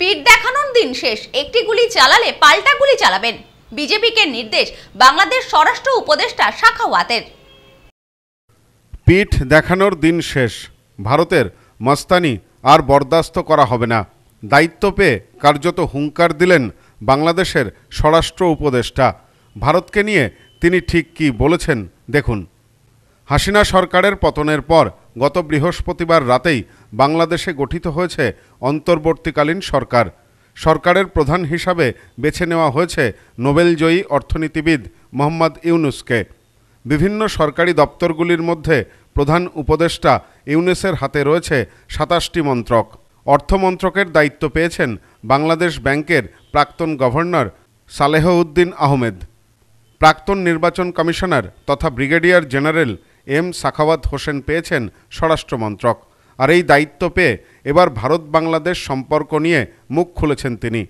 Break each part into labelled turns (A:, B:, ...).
A: পিঠ দেখানোর দিন শেষ একটি গুলি চালালে পাল্টা গুলি চালাবেন বিজেপিকে নির্দেশ বাংলাদেশ স্বরাষ্ট্র উপদেষ্টা শাখাওয়াতের
B: পিঠ দেখানোর দিন শেষ ভারতের মস্তানি আর বরদাস্ত করা হবে না দায়িত্ব পেয়ে কার্যত হুঙ্কার দিলেন বাংলাদেশের স্বরাষ্ট্র উপদেষ্টা ভারতকে নিয়ে তিনি ঠিক কি বলেছেন দেখুন হাসিনা সরকারের পতনের পর গত বৃহস্পতিবার রাতেই বাংলাদেশে গঠিত হয়েছে অন্তর্বর্তীকালীন সরকার সরকারের প্রধান হিসাবে বেছে নেওয়া হয়েছে নোবেলজয়ী অর্থনীতিবিদ মোহাম্মদ ইউনুসকে বিভিন্ন সরকারি দপ্তরগুলির মধ্যে প্রধান উপদেষ্টা ইউনেসের হাতে রয়েছে সাতাশটি মন্ত্রক অর্থমন্ত্রকের দায়িত্ব পেয়েছেন বাংলাদেশ ব্যাংকের প্রাক্তন গভর্নর সালেহ উদ্দিন আহমেদ প্রাক্তন নির্বাচন কমিশনার তথা brigadier general M Sakhawat Hossain পেয়েছেন স্বরাষ্ট্রমন্ত্রক আর এই দায়িত্ব পেয়ে এবার ভারত বাংলাদেশ সম্পর্ক নিয়ে মুখ খুলেছেন তিনি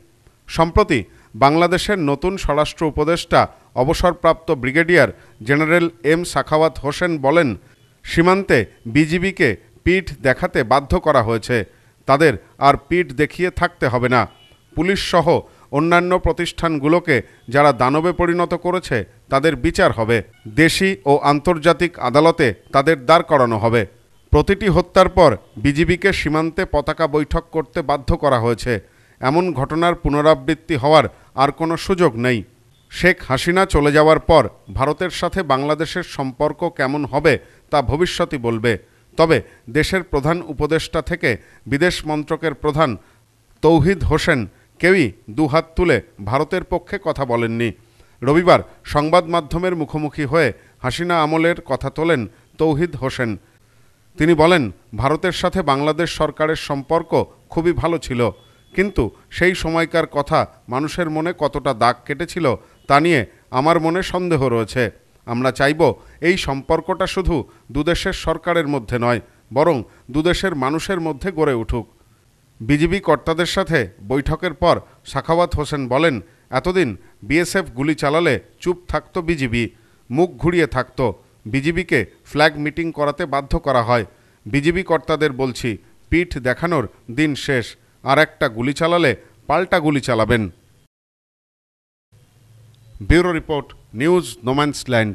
B: সম্প্রতি বাংলাদেশের নতুন স্বরাষ্ট্র উপদেষ্টা অবসরপ্রাপ্ত brigadier general M Sakhawat Hossain বলেন সীমান্তে বিজিবিকে পিঠ দেখাতে বাধ্য করা হয়েছে তাদের আর পিঠ দেখিয়ে থাকতে হবে না পুলিশ সহ অন্যান্য প্রতিষ্ঠানগুলোকে যারা দানবে পরিণত করেছে তাদের বিচার হবে দেশি ও আন্তর্জাতিক আদালতে তাদের দাঁড় করানো হবে প্রতিটি হত্যার পর বিজিবিকে সীমান্তে পতাকা বৈঠক করতে বাধ্য করা হয়েছে এমন ঘটনার পুনরাবৃত্তি হওয়ার আর কোনো সুযোগ নেই শেখ হাসিনা চলে যাওয়ার পর ভারতের সাথে বাংলাদেশের সম্পর্ক কেমন হবে তা ভবিষ্যতই বলবে তবে দেশের প্রধান উপদেষ্টা থেকে বিদেশ মন্ত্রকের প্রধান তৌহিদ হোসেন কেউই দুহাত তুলে ভারতের পক্ষে কথা বলেননি রবিবার সংবাদ মাধ্যমের মুখোমুখি হয়ে হাসিনা আমলের কথা তোলেন তৌহিদ হোসেন তিনি বলেন ভারতের সাথে বাংলাদেশ সরকারের সম্পর্ক খুবই ভালো ছিল কিন্তু সেই সময়কার কথা মানুষের মনে কতটা দাগ কেটেছিল তা নিয়ে আমার মনে সন্দেহ রয়েছে আমরা চাইব এই সম্পর্কটা শুধু দুদেশের সরকারের মধ্যে নয় বরং দুদেশের মানুষের মধ্যে গড়ে উঠুক বিজিবি কর্তাদের সাথে বৈঠকের পর সাখাওয়াত হোসেন বলেন এতদিন বিএসএফ গুলি চালালে চুপ থাকত বিজিবি মুখ ঘুরিয়ে থাকত বিজিবিকে ফ্ল্যাগ মিটিং করাতে বাধ্য করা হয় বিজিবি কর্তাদের বলছি পিঠ দেখানোর দিন শেষ আর একটা গুলি চালালে পাল্টা গুলি চালাবেন ব্যুরো রিপোর্ট নিউজ নোম্যান্সল্যান্ড